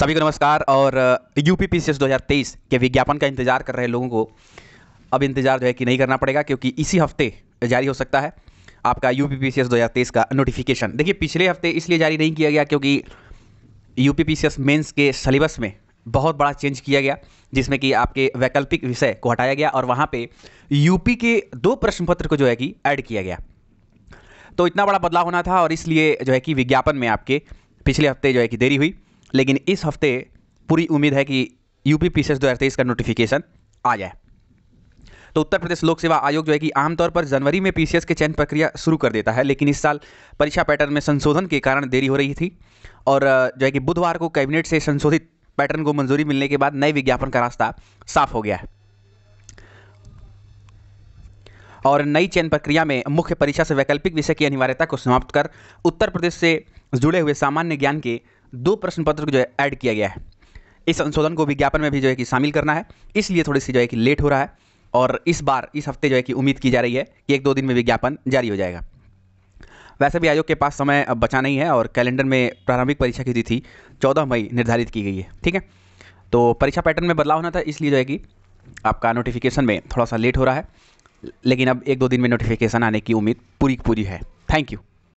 सभी को नमस्कार और U P P C S दो हज़ार तेईस के विज्ञापन का इंतज़ार कर रहे लोगों को अब इंतज़ार जो है कि नहीं करना पड़ेगा क्योंकि इसी हफ्ते जारी हो सकता है आपका U P P C S दो हज़ार तेईस का नोटिफिकेशन देखिए पिछले हफ्ते इसलिए जारी नहीं किया गया क्योंकि U P P C S mains के सिलेबस में बहुत बड़ा चेंज किया गया जिसमें कि आपके वैकल्पिक विषय को हटाया गया और वहाँ पर यूपी के दो प्रश्न पत्र को जो है कि ऐड किया गया तो इतना बड़ा बदलाव होना था और इसलिए जो है कि विज्ञापन में आपके पिछले हफ्ते जो है कि देरी हुई लेकिन इस हफ्ते पूरी उम्मीद है कि यूपी पी दो हज़ार तेईस का नोटिफिकेशन आ जाए तो उत्तर प्रदेश लोक सेवा आयोग जो है कि आमतौर पर जनवरी में पीसीएस के चयन प्रक्रिया शुरू कर देता है लेकिन इस साल परीक्षा पैटर्न में संशोधन के कारण देरी हो रही थी और जो है कि बुधवार को कैबिनेट से संशोधित पैटर्न को मंजूरी मिलने के बाद नए विज्ञापन का रास्ता साफ हो गया है और नई चयन प्रक्रिया में मुख्य परीक्षा से वैकल्पिक विषय की अनिवार्यता को समाप्त कर उत्तर प्रदेश से जुड़े हुए सामान्य ज्ञान के दो प्रश्न पत्र को जो है ऐड किया गया है इस संशोधन को विज्ञापन में भी जो है कि शामिल करना है इसलिए थोड़ी सी जो है कि लेट हो रहा है और इस बार इस हफ्ते जो है कि उम्मीद की जा रही है कि एक दो दिन में विज्ञापन जारी हो जाएगा वैसे भी आयोग के पास समय अब बचा नहीं है और कैलेंडर में प्रारंभिक परीक्षा की तिथि चौदह मई निर्धारित की गई है ठीक है तो परीक्षा पैटर्न में बदलाव होना था इसलिए जो है कि आपका नोटिफिकेशन में थोड़ा सा लेट हो रहा है लेकिन अब एक दो दिन में नोटिफिकेशन आने की उम्मीद पूरी पूरी है थैंक यू